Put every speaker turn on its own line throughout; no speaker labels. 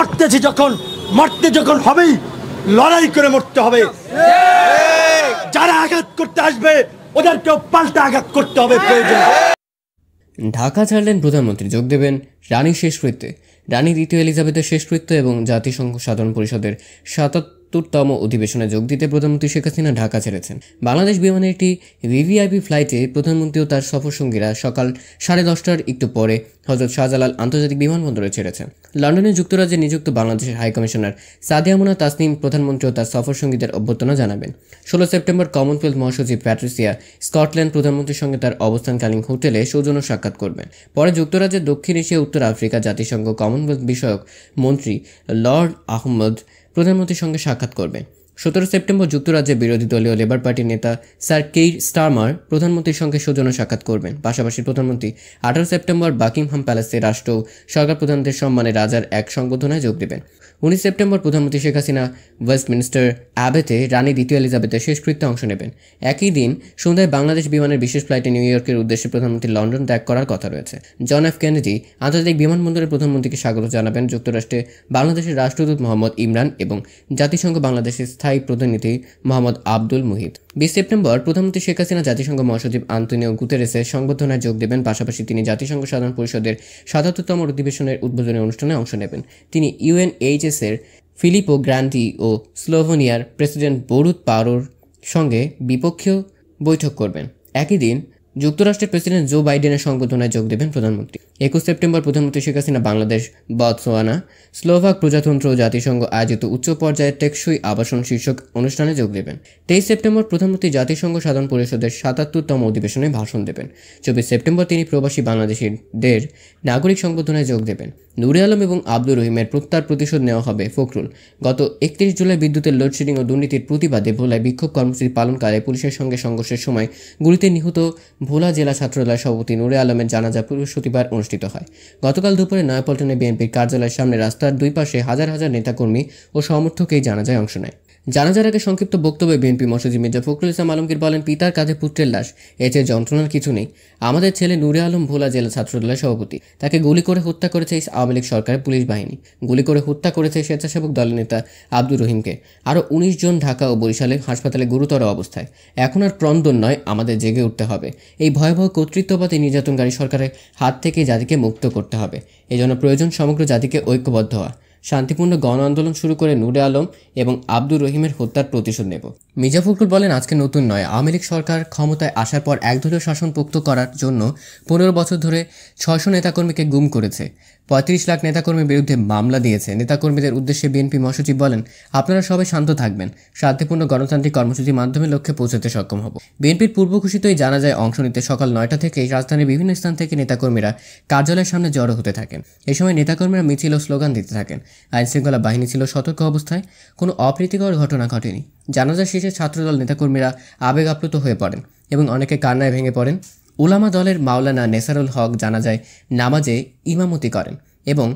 মারতেছি যখন মারতে যখন হবেই লড়াই করে মরতে হবে যারা আঘাত করতে আসবে ওদেরকেও পাল্টা আঘাত করতে হবে প্রয়োজন ঢাকা ছাড়লেন প্রধানমন্ত্রী যোগ দেবেন রানীর শেষকৃত্যে রানী দ্বিতীয় এলিজাবেথের শেষকৃত্য এবং জাতিসংঘ সাধারণ পরিষদের সাতাত্তর সত্তরতম অধিবেশনে যোগ দিতে প্রধানমন্ত্রী শেখ হাসিনা ঢাকা ছেড়েছেন বাংলাদেশ বিমানের একটি ভিভিআইপি ফ্লাইটে প্রধানমন্ত্রী ও তার সফরসঙ্গীরা সকাল সাড়ে দশটার একটু পরে হজরত শাহজালাল আন্তর্জাতিক বিমানবন্দরে ছেড়েছেন লন্ডনে যুক্তরাজ্যে নিযুক্ত বাংলাদেশের হাইকমিশনার সাদিয়ামুনা তাসনিম প্রধানমন্ত্রী ও তার সফরসঙ্গীদের অভ্যর্থনা জানাবেন ষোলো সেপ্টেম্বর কমনওয়েলথ মহাসচিব প্যাট্রিসিয়া স্কটল্যান্ড প্রধানমন্ত্রীর সঙ্গে তার অবস্থানকালীন হোটেলে সৌজন্য সাক্ষাৎ করবেন পরে যুক্তরাজ্যের দক্ষিণ এশিয়া উত্তর আফ্রিকা জাতিসংঘ কমনওয়েলথ বিষয়ক মন্ত্রী লর্ড আহমদ প্রধানমন্ত্রীর সঙ্গে সাক্ষাৎ করবে সতেরো সেপ্টেম্বর যুক্তরাজ্যে বিরোধী দলীয় লেবার পার্টির নেতা স্যার কেইর স্টারমার প্রধানমন্ত্রীর সঙ্গে সৌজন্য সাক্ষাৎ করবেন পাশাপাশি প্রধানমন্ত্রী আঠারো সেপ্টেম্বর বাকিংহাম প্যালেসে রাষ্ট্র সরকার প্রধানদের সম্মানে রাজার এক সংবোধনায় যোগ দেবেন উনিশ সেপ্টেম্বর প্রধানমন্ত্রী শেখ হাসিনা ওয়েস্টমিনিস্টার অ্যাবেতে রানী দ্বিতীয় এলিজাবেথের শেষকৃত্যে অংশ নেবেন একই দিন সন্ধ্যায় বাংলাদেশ বিমানের বিশেষ ফ্লাইটে নিউ ইয়র্কের উদ্দেশ্যে প্রধানমন্ত্রী লন্ডন ত্যাগ করার কথা রয়েছে জন এফ কেনেডি আন্তর্জাতিক বিমানবন্দরে প্রধানমন্ত্রীকে স্বাগত জানাবেন যুক্তরাষ্ট্রে বাংলাদেশের রাষ্ট্রদূত মোহাম্মদ ইমরান এবং জাতিসংঘ বাংলাদেশের স্থায়ী প্রতিনিধি মোহাম্মদ আব্দুল মুহিত বিশ সেপ্টেম্বর প্রধানমন্ত্রী শেখ হাসিনা জাতিসংঘ মহাসচিব আন্তনিও গুতেরেসের সংবর্ধনায় যোগ দেবেন পাশাপাশি তিনি জাতিসংঘ সাধারণ পরিষদের সাতাত্তরতম অধিবেশনের উদ্বোধনী অনুষ্ঠানে অংশ নেবেন তিনি ইউএনএইচ সানচেসের ফিলিপো গ্রান্টি ও স্লোভেনিয়ার প্রেসিডেন্ট বরুত পারোর সঙ্গে বিপক্ষীয় বৈঠক করবেন একই দিন যুক্তরাষ্ট্রের প্রেসিডেন্ট জো বাইডেনের সংবর্ধনায় যোগ দেবেন প্রধানমন্ত্রী একুশ সেপ্টেম্বর প্রধানমন্ত্রী শেখ হাসিনা বাংলাদেশ বতসোয়ানা স্লোভাক প্রজাতন্ত্র ও জাতিসংঘ আয়োজিত উচ্চ পর্যায়ের টেকসই আবাসন শীর্ষক অনুষ্ঠানে যোগ দেবেন তেইশ সেপ্টেম্বর প্রধানমন্ত্রী জাতিসংঘ সাধারণ পরিষদের সাতাত্তরতম অধিবেশনে ভাষণ দেবেন চব্বিশ সেপ্টেম্বর তিনি প্রবাসী বাংলাদেশিদের নাগরিক সংবর্ধনায় যোগ দেবেন নুরে আলম এবং আব্দুর রহিমের প্রত্যার প্রতিশোধ নেওয়া হবে ফখরুল গত একত্রিশ জুলাই বিদ্যুতের লোডশেডিং ও দুর্নীতির প্রতিবাদে ভোলায় বিক্ষোভ কর্মসূচি পালনকালে পুলিশের সঙ্গে সংঘর্ষের সময় গুলিতে নিহত ভোলা জেলা ছাত্রদলের সভাপতি নুরে আলমের জানাজা বৃহস্পতিবার অনুষ্ঠিত হয় গতকাল দুপুরে নয়াপল্টনে বিএনপির কার্যালয়ের সামনে রাস্তার দুই পাশে হাজার হাজার নেতাকর্মী ও সমর্থক এই জানাজায় অংশ নেয় জানাজার আগে সংক্ষিপ্ত বক্তব্যে বিএনপি মসজিদ মির্জা ফখরুল ইসলাম আলমগীর বলেন পিতার কাঁধে পুত্রের লাশ এ চেয়ে কিছু নেই আমাদের ছেলে নুরে আলম ভোলা জেলা ছাত্রদলের সভাপতি তাকে গুলি করে হত্যা করেছে আওয়ামী লীগ সরকারের পুলিশ বাহিনী গুলি করে হত্যা করেছে স্বেচ্ছাসেবক দলের নেতা আব্দুর রহিমকে আরও উনিশ জন ঢাকা ও বরিশালে হাসপাতালে গুরুতর অবস্থায় এখন আর ক্রন্দন নয় আমাদের জেগে উঠতে হবে এই ভয়াবহ কর্তৃত্ববাদী নির্যাতনকারী সরকারের হাত থেকে জাতিকে মুক্ত করতে হবে এজন্য প্রয়োজন সমগ্র জাতিকে ঐক্যবদ্ধ হওয়া শান্তিপূর্ণ গণ আন্দোলন শুরু করে নূরে আলম এবং আব্দুর রহিমের হত্যার প্রতিশোধ নেব মির্জা বলেন আজকে নতুন নয় আওয়ামী লীগ সরকার ক্ষমতায় আসার পর একদলীয় শাসন পোক্ত করার জন্য পনেরো বছর ধরে ছয়শো নেতাকর্মীকে গুম করেছে পঁয়ত্রিশ লাখ নেতাকর্মীর বিরুদ্ধে মামলা দিয়েছে নেতাকর্মীদের উদ্দেশ্যে বিএনপি মহাসচিব বলেন আপনারা সবাই শান্ত থাকবেন শান্তিপূর্ণ গণতান্ত্রিক কর্মসূচির মাধ্যমে লক্ষ্যে পৌঁছতে সক্ষম হব বিএনপির পূর্বঘোষিতই জানা যায় অংশ নিতে সকাল নয়টা থেকে রাজধানীর বিভিন্ন স্থান থেকে নেতাকর্মীরা কার্যালয়ের সামনে জড়ো হতে থাকেন এ সময় নেতাকর্মীরা মিছিল ও স্লোগান দিতে থাকেন আইনশৃঙ্খলা বাহিনী ছিল সতর্ক অবস্থায় কোনো অপ্রীতিকর ঘটনা ঘটেনি জানাজা শেষে ছাত্রদল নেতাকর্মীরা আবেগ আপ্লুত হয়ে পড়েন এবং অনেকে কান্নায় ভেঙে পড়েন উলামা দলের মাওলানা নেসারুল হক জানাজায় নামাজে ইমামতি করেন এবং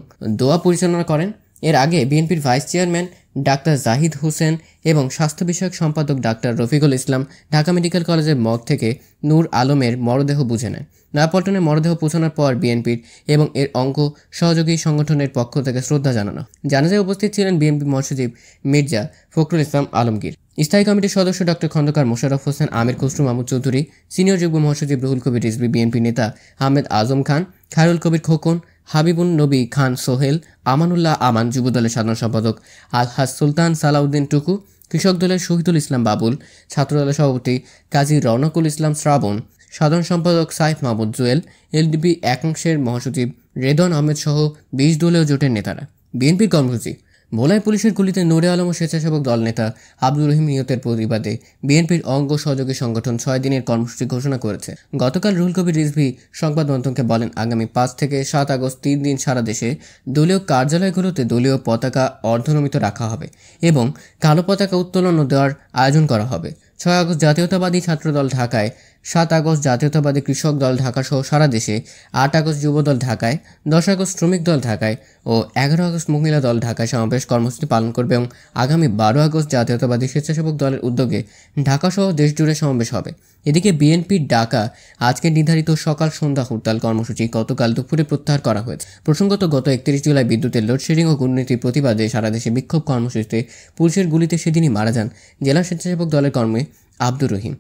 দোয়া পরিচালনা করেন এর আগে বিএনপির vice chairman doctor Zahid Hossain এবং স্বাস্থ্য বিষয়ক সম্পাদক ডাক্তার রফিকুল ইসলাম ঢাকা মেডিকেল কলেজের মগ থেকে নূর আলমের মরদেহ বুঝে নেয় নয়াপল্টনে মরদেহ পৌঁছানোর পর বিএনপির এবং এর অঙ্গ সহযোগী সংগঠনের পক্ষ থেকে শ্রদ্ধা জানানো জানাজায় উপস্থিত ছিলেন বিএনপি মহাসচিব মির্জা ফখরুল ইসলাম আলমগীর স্থায়ী কমিটির সদস্য ডক্টর খন্দকার মোশাররফ হোসেন আমির খসরু মাহমুদ চৌধুরী সিনিয়র যুগ্ম মহাসচিব রুহুল কবির রিজবি বিএনপি নেতা আহমেদ আজম খান খায়রুল কবির খোকন হাবিবুন নবী খান সোহেল আমানুল্লাহ আমান যুবদলের সাধারণ সম্পাদক আলহাজ সুলতান সালাউদ্দিন টুকু কৃষক দলের শহীদুল ইসলাম বাবুল ছাত্রদলের সভাপতি কাজী রৌনকুল ইসলাম শ্রাবণ সাধারণ সম্পাদক সাইফ মাহমুদ জুয়েল এলডিপি একাংশের মহাসচিব রেদন আহমেদ সহ বিশ দলীয় জোটের নেতারা বিএনপির কর্মসূচি ভোলাই পুলিশের গুলিতে নোরে আলম ও স্বেচ্ছাসেবক দলনেতা আব্দুর রহিম নিহতের প্রতিবাদে বিএনপির অঙ্গ সহযোগী সংগঠন ছয় দিনের কর্মসূচি ঘোষণা করেছে গতকাল রুহুল কবির রিজভি সংবাদ মাধ্যমকে বলেন আগামী পাঁচ থেকে সাত আগস্ট তিন দিন সারা দেশে দলীয় কার্যালয়গুলোতে দলীয় পতাকা অর্ধনমিত রাখা হবে এবং কালো পতাকা উত্তোলন দেওয়ার আয়োজন করা হবে ছয় আগস্ট জাতীয়তাবাদী ছাত্রদল ঢাকায় সাত আগস্ট জাতীয়তাবাদী কৃষক দল ঢাকাসহ সারা দেশে আট আগস্ট যুব দল ঢাকায় দশ আগস্ট শ্রমিক দল ঢাকায় ও এগারো আগস্ট মহিলা দল ঢাকায় সমাবেশ কর্মসূচি পালন করবে এবং আগামী বারো আগস্ট জাতীয়তাবাদী স্বেচ্ছাসেবক দলের উদ্যোগে ঢাকাসহ দেশজুড়ে সমাবেশ হবে এদিকে বিএনপির ডাকা আজকে নির্ধারিত সকাল সন্ধ্যা হরতাল কর্মসূচি গতকাল দুপুরে প্রত্যাহার করা হয়েছে প্রসঙ্গত গত একত্রিশ জুলাই বিদ্যুতের লোডশেডিং ও দুর্নীতির প্রতিবাদে সারা দেশে বিক্ষোভ কর্মসূচিতে পুলিশের গুলিতে সেদিনই মারা যান জেলা স্বেচ্ছাসেবক দলের কর্মে আব্দুর রহিম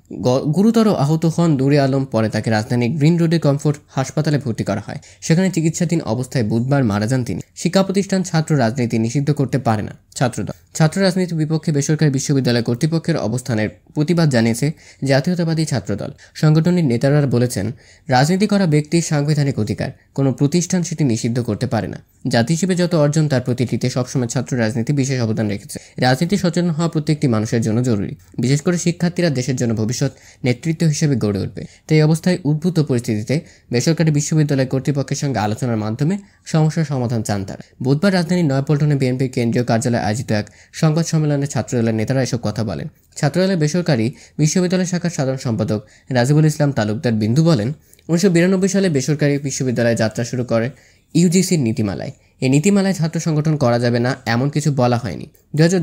গুরুতর আহত হন দুরে আলম পরে তাকে রাজধানীর গ্রিন রোডে কমফোর্ট হাসপাতালে ভর্তি করা হয় সেখানে চিকিৎসাধীন অবস্থায় বুধবার মারা যান তিনি শিক্ষা প্রতিষ্ঠান ছাত্র রাজনীতি নিষিদ্ধ করতে পারে না ছাত্রদল ছাত্র রাজনীতির বিপক্ষে বেসরকারি বিশ্ববিদ্যালয় কর্তৃপক্ষের অবস্থানের প্রতিবাদ জানিয়েছে জাতীয়তাবাদী ছাত্রদল সংগঠনের নেতারা বলেছেন রাজনীতি করা ব্যক্তির সাংবিধানিক অধিকার কোনো প্রতিষ্ঠান সেটি নিষিদ্ধ করতে পারে না জাতি হিসেবে যত অর্জন তার প্রতিটিতে সবসময় ছাত্র রাজনীতি বিশেষ অবদান রেখেছে রাজনীতি সচেতন হওয়া প্রত্যেকটি মানুষের জন্য জরুরি বিশেষ করে শিক্ষার্থী ব্যক্তিরা দেশের জন্য ভবিষ্যৎ নেতৃত্ব হিসেবে গড়ে উঠবে তাই অবস্থায় উদ্ভূত পরিস্থিতিতে বেসরকারি বিশ্ববিদ্যালয় কর্তৃপক্ষের সঙ্গে আলোচনার মাধ্যমে সমস্যার সমাধান চান তারা বুধবার রাজধানীর নয়াপল্টনে বিএনপি কেন্দ্রীয় কার্যালয়ে আয়োজিত এক সংবাদ সম্মেলনে ছাত্রদলের নেতারা এসব কথা বলেন ছাত্রদলের বেসরকারি বিশ্ববিদ্যালয় শাখার সাধারণ সম্পাদক রাজিবুল ইসলাম তালুকদার বিন্দু বলেন উনিশশো সালে বেসরকারি বিশ্ববিদ্যালয়ে যাত্রা শুরু করে ইউজিসির নীতিমালায় এই নীতিমালায় ছাত্র সংগঠন করা যাবে না এমন কিছু বলা হয়নি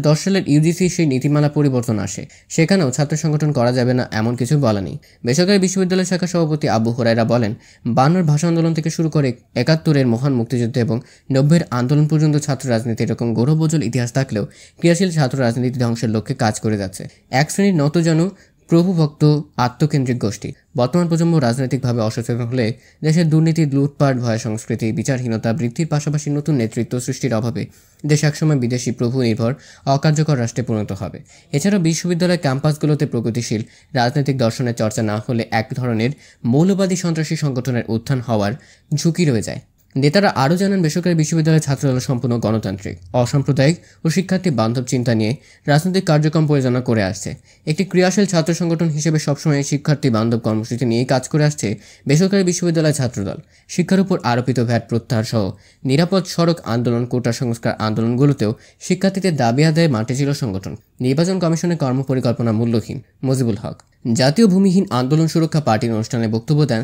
দু সালের ইউজিসি সেই নীতিমালা পরিবর্তন আসে সেখানেও ছাত্র সংগঠন করা যাবে না এমন কিছু বলা নেই বেসরকারি বিশ্ববিদ্যালয় শাখা সভাপতি আবু হরাইরা বলেন বান্নর ভাষা আন্দোলন থেকে শুরু করে একাত্তরের মহান মুক্তিযুদ্ধ এবং নব্বইয়ের আন্দোলন পর্যন্ত ছাত্র রাজনীতি এরকম গৌরবজল ইতিহাস থাকলেও ক্রিয়াশীল ছাত্র রাজনীতি ধ্বংসের লক্ষ্যে কাজ করে যাচ্ছে এক শ্রেণীর নতজনু প্রভুভক্ত আত্মকেন্দ্রিক গোষ্ঠী বর্তমান প্রজন্ম রাজনৈতিকভাবে অসচেতন হলে দেশের দুর্নীতি লুটপাট ভয় সংস্কৃতি বিচারহীনতা বৃদ্ধির পাশাপাশি নতুন নেতৃত্ব সৃষ্টির অভাবে দেশ একসময় বিদেশি প্রভু নির্ভর অকার্যকর রাষ্ট্রে পরিণত হবে এছাড়াও বিশ্ববিদ্যালয় ক্যাম্পাসগুলোতে প্রগতিশীল রাজনৈতিক দর্শনের চর্চা না হলে এক ধরনের মৌলবাদী সন্ত্রাসী সংগঠনের উত্থান হওয়ার ঝুঁকি রয়ে যায় নেতারা আরও জানান বেসরকারি বিশ্ববিদ্যালয়ের ছাত্রদল সম্পূর্ণ গণতান্ত্রিক অসাম্প্রদায়িক ও শিক্ষার্থী বান্ধব চিন্তা নিয়ে রাজনৈতিক কার্যক্রম পরিচালনা করে আসছে একটি ক্রিয়াশীল ছাত্র সংগঠন হিসেবে সবসময় শিক্ষার্থী বান্ধব কর্মসূচি নিয়ে কাজ করে আসছে বেসরকারি বিশ্ববিদ্যালয়ের ছাত্রদল শিক্ষার উপর আরোপিত ভ্যাট প্রত্যাহার সহ নিরাপদ সড়ক আন্দোলন কোটা সংস্কার আন্দোলনগুলোতেও শিক্ষার্থীদের দাবি আদায়ে মাঠে ছিল সংগঠন নির্বাচন কমিশনের কর্মপরিকল্পনা মূল্যহীন মজিবুল হক জাতীয় ভূমিহীন আন্দোলন সুরক্ষা পার্টির অনুষ্ঠানে বক্তব্য দেন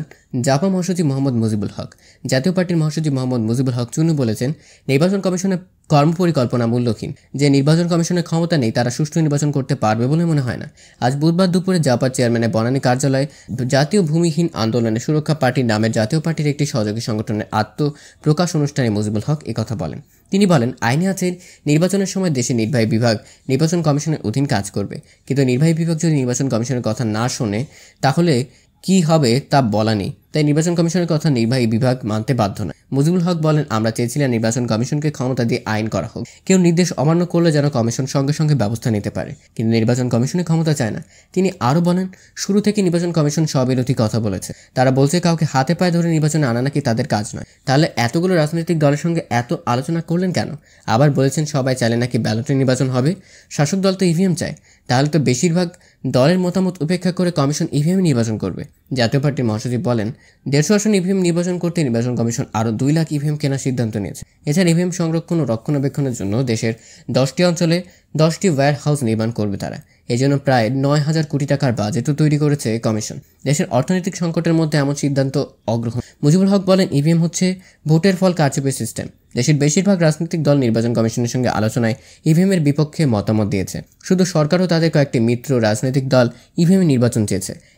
জাপা মহাসচিব মোহাম্মদ মুজিবুল হক জাতীয় পার্টির মহাসচিব মোহাম্মদ মুজিবুল হক চুনু বলেছেন নির্বাচন কমিশনের কর্মপরিকল্পনা মূল্যহীন যে নির্বাচন কমিশনের ক্ষমতা নেই তারা সুষ্ঠু নির্বাচন করতে পারবে বলে মনে হয় না আজ বুধবার দুপুরে জাপার চেয়ারম্যানের বনানী কার্যালয়ে জাতীয় ভূমিহীন আন্দোলনে সুরক্ষা পার্টির নামে জাতীয় পার্টির একটি সহযোগী সংগঠনের আত্মপ্রকাশ অনুষ্ঠানে মুজিবুল হক একথা বলেন তিনি বলেন আইনে আছেন নির্বাচনের সময় দেশে নির্বাহী বিভাগ নির্বাচন কমিশনের অধীন কাজ করবে কিন্তু নির্বাহী বিভাগ যদি নির্বাচন কমিশনের কথা না শোনে তাহলে কি হবে তা বলা নেই তাই নির্বাচন কমিশনের কথা নির্বাহী বিভাগ মানতে বাধ্য নয় মুজিবুল হক বলেন আমরা চেয়েছিলাম নির্বাচন কমিশনকে ক্ষমতা দিয়ে আইন করা হোক কেউ নির্দেশ অমান্য করলে যেন কমিশন সঙ্গে সঙ্গে ব্যবস্থা নিতে পারে কিন্তু নির্বাচন কমিশনের ক্ষমতা চায় না তিনি আরও বলেন শুরু থেকে নির্বাচন কমিশন সবিরোধী কথা বলেছে তারা বলছে কাউকে হাতে পায়ে ধরে নির্বাচনে আনা নাকি তাদের কাজ নয় তাহলে এতগুলো রাজনৈতিক দলের সঙ্গে এত আলোচনা করলেন কেন আবার বলেছেন সবাই চাইলে নাকি ব্যালটে নির্বাচন হবে শাসক দল তো ইভিএম চায় তাহলে তো বেশিরভাগ দলের মতামত উপেক্ষা করে কমিশন ইভিএম নির্বাচন করবে জাতীয় পার্টির মহাসচিব বলেন দেড়শো আসন ইভিএম নির্বাচন করতে নির্বাচন কমিশন আরও দুই লাখ ইভিএম কেনার সিদ্ধান্ত নিয়েছে এছাড়া ইভিএম সংরক্ষণ ও রক্ষণাবেক্ষণের জন্য দেশের দশটি অঞ্চলে দশটি ওয়্যার হাউস নির্মাণ করবে তারা এই জন্য প্রায় নয় হাজার কোটি টাকার বাজেটও তৈরি করেছে কমিশন দেশের অর্থনৈতিক সংকটের মধ্যে এমন সিদ্ধান্ত অগ্রহণ মুজিবুল হক বলেন ইভিএম হচ্ছে ভোটের ফল কারচুপি সিস্টেম দেশের বেশিরভাগ রাজনৈতিক দল নির্বাচন কমিশনের সঙ্গে আলোচনায় ইভিএমের বিপক্ষে মতামত দিয়েছে শুধু সরকারও তাদের কয়েকটি মিত্র রাজনৈতিক দল ইভিএম নির্বাচন চেয়েছে